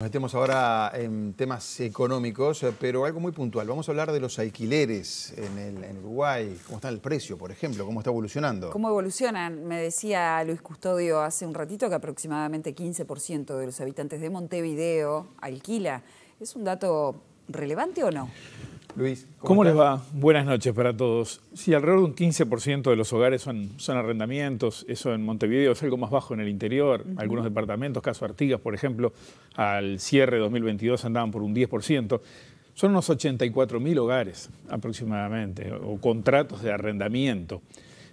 Nos metemos ahora en temas económicos, eh, pero algo muy puntual. Vamos a hablar de los alquileres en, el, Uruguay. ¿Cómo está el precio, por ejemplo? ¿Cómo está evolucionando? ¿Cómo evolucionan? Me decía Luis Custodio hace un ratito que aproximadamente 15% de los habitantes de Montevideo alquila. ¿Es un dato relevante o no? Luis. ¿Cómo, les va? Buenas noches para todos. Si alrededor de un 15% de los hogares son, son arrendamientos. Eso en Montevideo es algo más bajo en el interior. Algunos departamentos, caso Artigas, por ejemplo, al cierre de 2022 andaban por un 10%. Son unos 84.000 hogares aproximadamente, o, contratos de arrendamiento,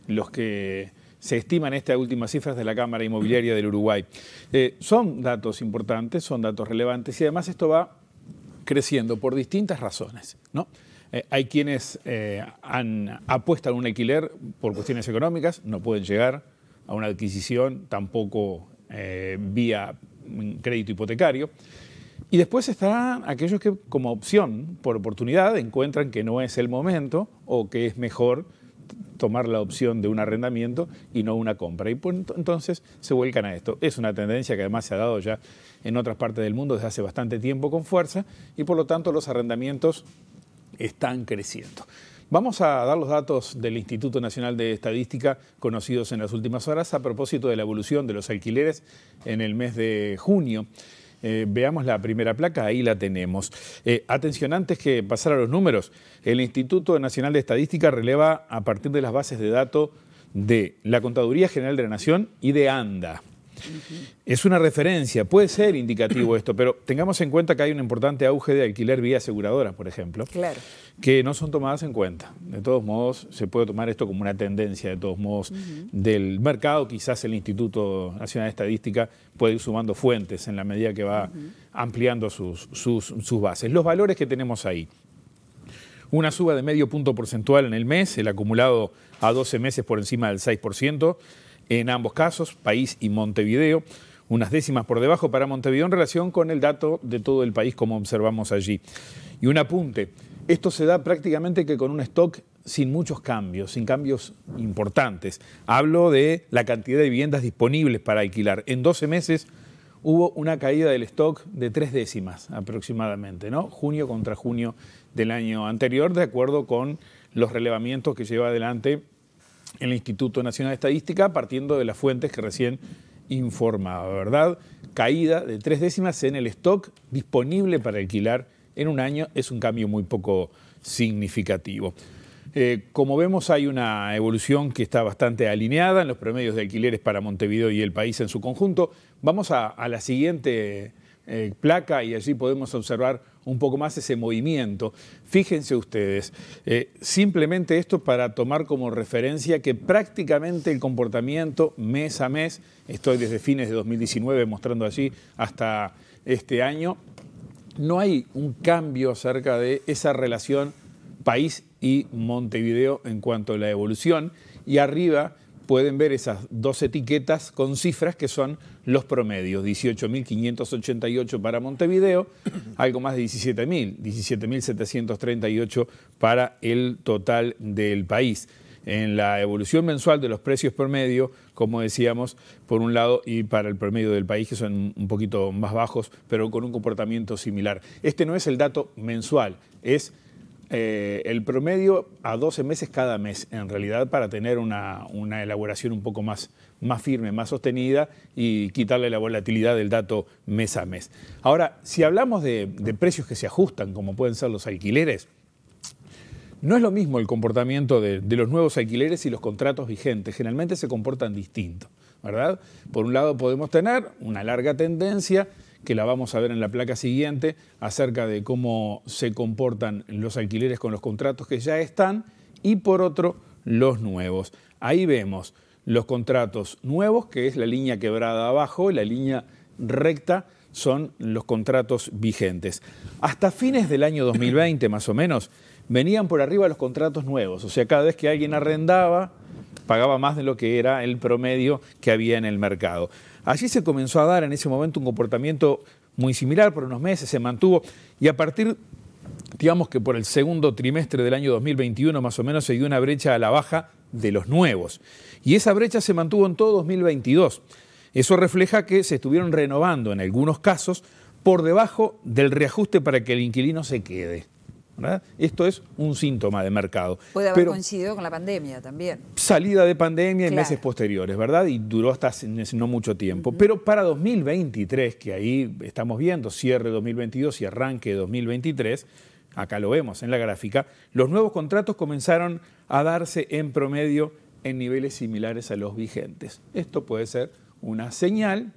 los que se estiman estas últimas cifras de la Cámara Inmobiliaria del Uruguay. Eh, son datos importantes, son datos relevantes y además esto va creciendo por distintas razones. ¿no? Eh, hay quienes eh, han, apuestan un alquiler por cuestiones económicas, no pueden llegar a una adquisición tampoco eh, vía crédito hipotecario. Y después están aquellos que como opción, por oportunidad, encuentran que no es el momento o que es mejor tomar la opción de un arrendamiento y no una compra. Y pues, entonces se vuelcan a esto. Es una tendencia que además se ha dado ya en otras partes del mundo desde hace bastante tiempo con fuerza y por lo tanto los arrendamientos están creciendo. Vamos a dar los datos del Instituto Nacional de Estadística conocidos en las últimas horas a propósito de la evolución de los alquileres en el mes de junio. Eh, veamos la primera placa, ahí la tenemos. Eh, atención, antes que pasar a los números, el Instituto Nacional de Estadística releva a partir de las bases de datos de la Contaduría General de la Nación y de ANDA. Es una referencia, puede ser indicativo esto, pero tengamos en cuenta que hay un importante auge de alquiler vía aseguradora, por ejemplo, que no son tomadas en cuenta. De todos modos, se puede tomar esto como una tendencia, de todos modos, del mercado. Quizás el Instituto Nacional de Estadística puede ir sumando fuentes en la medida que va ampliando sus, sus bases. Los valores que tenemos ahí, una suba de medio punto porcentual en el mes, el acumulado a 12 meses por encima del 6%, en ambos casos, país y Montevideo, unas décimas por debajo para Montevideo en relación con el dato de todo el país como observamos allí. Y un apunte, esto se da prácticamente que con un stock sin muchos cambios, sin cambios importantes. Hablo de la cantidad de viviendas disponibles para alquilar. En 12 meses hubo una caída del stock de tres décimas aproximadamente, ¿no? Junio contra junio del año anterior, de acuerdo con los relevamientos que lleva adelante en el Instituto Nacional de Estadística, partiendo de las fuentes que recién informaba, ¿verdad? Caída de tres décimas en el stock disponible para alquilar en un año es un cambio muy poco significativo. Eh, como vemos, hay una evolución que está bastante alineada en los promedios de alquileres para Montevideo y el país en su conjunto. Vamos a, la siguiente eh, placa y allí podemos observar un poco más ese movimiento. Fíjense ustedes, eh, simplemente esto para tomar como referencia que prácticamente el comportamiento mes a mes, estoy desde fines de 2019 mostrando allí hasta este año, no hay un cambio acerca de esa relación país y Montevideo en cuanto a la evolución. Y arriba pueden ver esas dos etiquetas con cifras que son los promedios. 18.588 para Montevideo, algo más de 17.000, 17.738 para el total del país. En la evolución mensual de los precios promedio, como decíamos, por un lado, y para el promedio del país, que son un poquito más bajos, pero con un comportamiento similar. Este no es el dato mensual, es eh, el promedio a 12 meses cada mes, en realidad, para tener una, elaboración un poco más, más, firme, más sostenida y quitarle la volatilidad del dato mes a mes. Ahora, si hablamos de, precios que se ajustan, como pueden ser los alquileres, no es lo mismo el comportamiento de, los nuevos alquileres y los contratos vigentes. Generalmente se comportan distinto, ¿verdad? Por un lado podemos tener una larga tendencia que la vamos a ver en la placa siguiente, acerca de cómo se comportan los alquileres con los contratos que ya están y por otro, los nuevos. Ahí vemos los contratos nuevos, que es la línea quebrada abajo, y la línea recta son los contratos vigentes. Hasta fines del año 2020, más o menos, venían por arriba los contratos nuevos. O sea, cada vez que alguien arrendaba, pagaba más de lo que era el promedio que había en el mercado. Allí se comenzó a dar en ese momento un comportamiento muy similar por unos meses, se mantuvo y a partir digamos que por el segundo trimestre del año 2021 más o menos se dio una brecha a la baja de los nuevos. Y esa brecha se mantuvo en todo 2022. Eso refleja que se estuvieron renovando en algunos casos por debajo del reajuste para que el inquilino se quede. Esto es un síntoma de mercado. Puede haber coincidido con la pandemia también. Salida de pandemia en meses posteriores, ¿verdad? Y duró hasta no mucho tiempo. Pero para 2023, que ahí estamos viendo, cierre 2022 y arranque 2023, acá lo vemos en la gráfica, los nuevos contratos comenzaron a darse en promedio en niveles similares a los vigentes. Esto puede ser una señal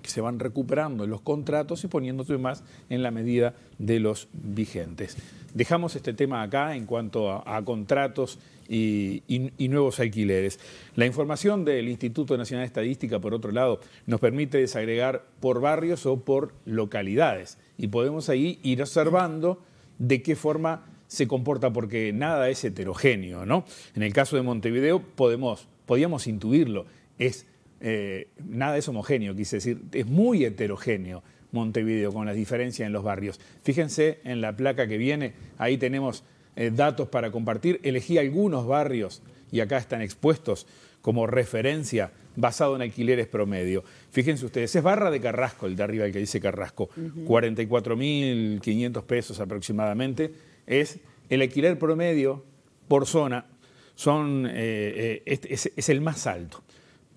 que se van recuperando los contratos y poniéndose más en la medida de los vigentes. Dejamos este tema acá en cuanto a, contratos y, nuevos alquileres. La información del Instituto Nacional de Estadística, por otro lado, nos permite desagregar por barrios o por localidades y podemos ahí ir observando de qué forma se comporta porque nada es heterogéneo, ¿no? En el caso de Montevideo podemos, podíamos intuirlo, es eh, nada es homogéneo, quise decir, es muy heterogéneo Montevideo con las diferencias en los barrios. Fíjense en la placa que viene, ahí tenemos eh, datos para compartir, elegí algunos barrios y acá están expuestos como referencia basado en alquileres promedio. Fíjense ustedes, es barra de Carrasco, el de arriba, el que dice Carrasco, 44.500 pesos aproximadamente, es el alquiler promedio por zona, son, eh, es el más alto.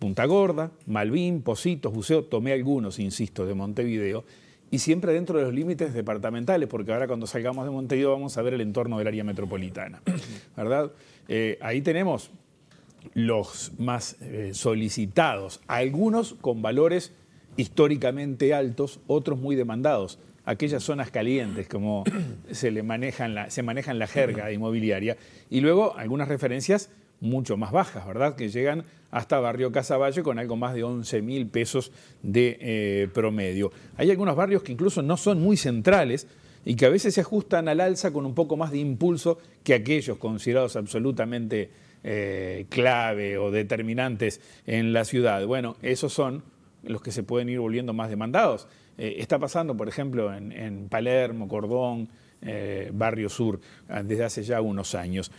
Punta Gorda, Malvin, Positos, Buceo, tomé algunos, insisto, de Montevideo, y siempre dentro de los límites departamentales, porque ahora cuando salgamos de Montevideo vamos a ver el entorno del área metropolitana, ¿verdad? Eh, ahí tenemos los más eh, solicitados, algunos con valores históricamente altos, otros muy demandados. Aquellas zonas calientes, como se, le manejan la, se manejan la jerga inmobiliaria. Y luego algunas referencias mucho más bajas, ¿verdad? Que llegan hasta Barrio Casaballe con algo más de 11 mil pesos de eh, promedio. Hay algunos barrios que incluso no son muy centrales y que a veces se ajustan al alza con un poco más de impulso que aquellos considerados absolutamente eh, clave o determinantes en la ciudad. Bueno, esos son los que se pueden ir volviendo más demandados. Eh, está pasando, por ejemplo, en, Palermo, Cordón, Barrio Sur, ah, desde hace ya unos años.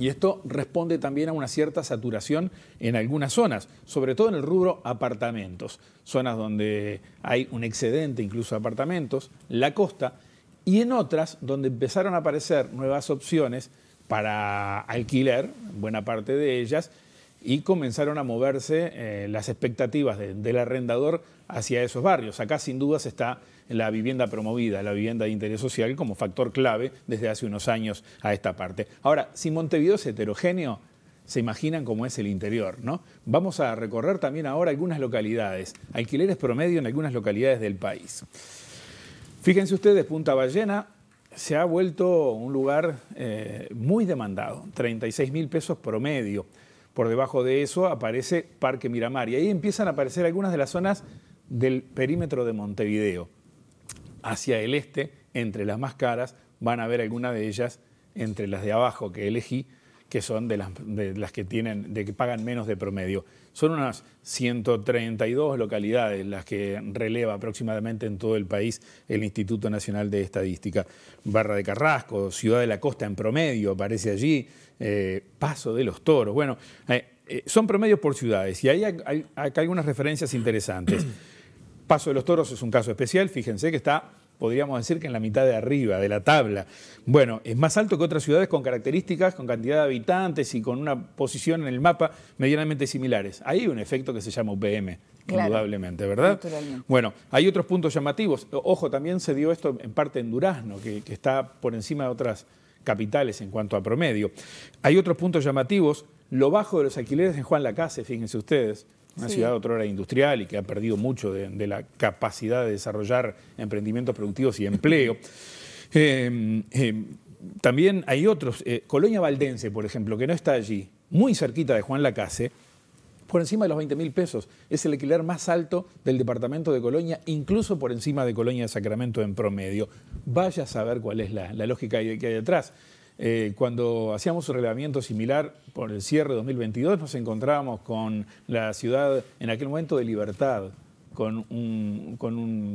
Y esto responde también a una cierta saturación en algunas zonas, sobre todo en el rubro apartamentos, zonas donde hay un excedente incluso de apartamentos, la costa, y en otras donde empezaron a aparecer nuevas opciones para alquiler, buena parte de ellas, y comenzaron a moverse eh, las expectativas del arrendador hacia esos barrios. Acá sin dudas está la vivienda promovida, la vivienda de interés social como factor clave desde hace unos años a esta parte. Ahora, si Montevideo es heterogéneo, se imaginan cómo es el interior, ¿no? Vamos a recorrer también ahora algunas localidades, alquileres promedio en algunas localidades del país. Fíjense ustedes, Punta Ballena, se ha vuelto un lugar eh, muy demandado, 36 mil pesos promedio. Por debajo de eso aparece Parque Miramar y ahí empiezan a aparecer algunas de las zonas del perímetro de Montevideo. Hacia el este, entre las más caras, van a ver algunas de ellas entre las de abajo que elegí, que son de las, las, que tienen, de que pagan menos de promedio. Son unas 132 localidades las que releva aproximadamente en todo el país el Instituto Nacional de Estadística. Barra de Carrasco, Ciudad de la Costa en promedio, aparece allí, eh, Paso de los Toros. Bueno, eh, eh, son promedios por ciudades y ahí hay algunas referencias interesantes. Paso de los Toros es un caso especial, fíjense que está podríamos decir que en la mitad de arriba, de la tabla. Bueno, es más alto que otras ciudades con características, con cantidad de habitantes y con una posición en el mapa medianamente similares. hay un efecto que se llama UPM, indudablemente, ¿verdad? Bueno, hay otros puntos llamativos. Ojo, también se dio esto en parte en Durazno, que, que está por encima de otras capitales en cuanto a promedio. Hay otros puntos llamativos. Lo bajo de los alquileres en Juan Lacase, fíjense ustedes, una ciudad hora industrial y que ha perdido mucho de, la capacidad de desarrollar emprendimientos productivos y empleo. Eh, eh, también hay otros, eh, Colonia Valdense, por ejemplo, que no está allí, muy cerquita de Juan Lacase, por encima de los 20 mil pesos. Es el alquiler más alto del departamento de Colonia, incluso por encima de Colonia de Sacramento en promedio. Vaya a saber cuál es la lógica que hay detrás. Eh, cuando hacíamos un relevamiento similar por el cierre de 2022, nos encontrábamos con la ciudad en aquel momento de libertad, con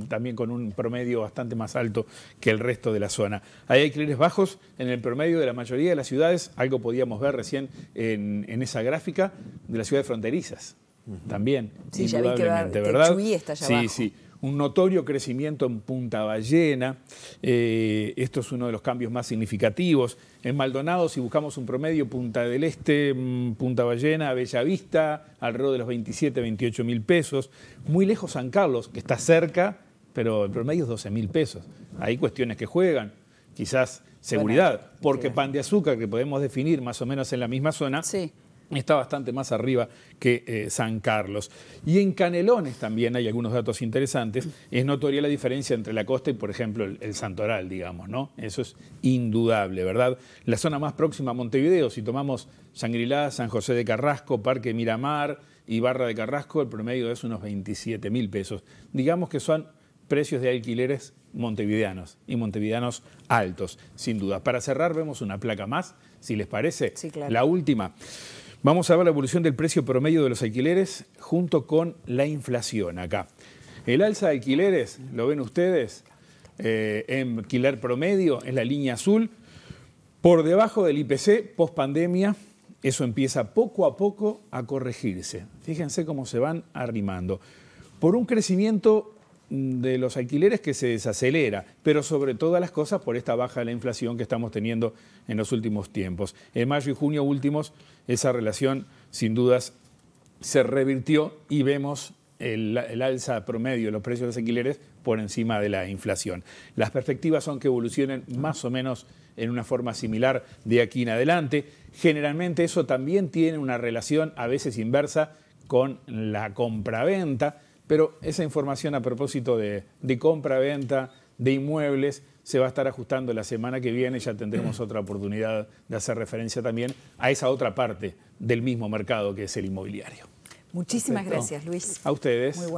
también con un promedio bastante más alto que el resto de la zona. Ahí hay alquileres bajos en el promedio de la mayoría de las ciudades, algo podíamos ver recién en, esa gráfica de las ciudades fronterizas. También, sí, ya vi que va, ¿verdad? sí, sí un notorio crecimiento en Punta Ballena. Eh, esto es uno de los cambios más significativos. En Maldonado, si buscamos un promedio, Punta del Este, mm, Punta Ballena, Bellavista, alrededor de los 27, 28 mil pesos. Muy lejos San Carlos, que está cerca, pero el promedio es 12 mil pesos. Hay cuestiones que juegan, quizás seguridad, porque pan de azúcar, que podemos definir más o menos en la misma zona, sí está bastante más arriba que eh, San Carlos. Y en Canelones también hay algunos datos interesantes. Es notoria la diferencia entre la costa y, por ejemplo, el, Santoral, digamos, ¿no? Eso es indudable, ¿verdad? La zona más próxima a Montevideo, si tomamos Sangrilá, San José de Carrasco, Parque Miramar y Barra de Carrasco, el promedio es unos 27 mil pesos. Digamos que son precios de alquileres montevideanos y montevideanos altos, sin duda. Para cerrar, vemos una placa más, si les parece. La última. Vamos a ver la evolución del precio promedio de los alquileres junto con la inflación acá. El alza de alquileres, lo ven ustedes, eh, en alquiler promedio, en la línea azul, por debajo del IPC post pandemia, eso empieza poco a poco a corregirse. Fíjense cómo se van arrimando. Por un crecimiento de los alquileres que se desacelera, pero sobre todas las cosas por esta baja de la inflación que estamos teniendo en los últimos tiempos. En mayo y junio últimos, esa relación sin dudas se revirtió y vemos el, el alza promedio de los precios de los alquileres por encima de la inflación. Las perspectivas son que evolucionen más o menos en una forma similar de aquí en adelante. Generalmente eso también tiene una relación a veces inversa con la compraventa pero esa información a propósito de, compra-venta de inmuebles se va a estar ajustando la semana que viene, ya tendremos otra oportunidad de hacer referencia también a esa otra parte del mismo mercado que es el inmobiliario. Muchísimas gracias, Luis. A ustedes.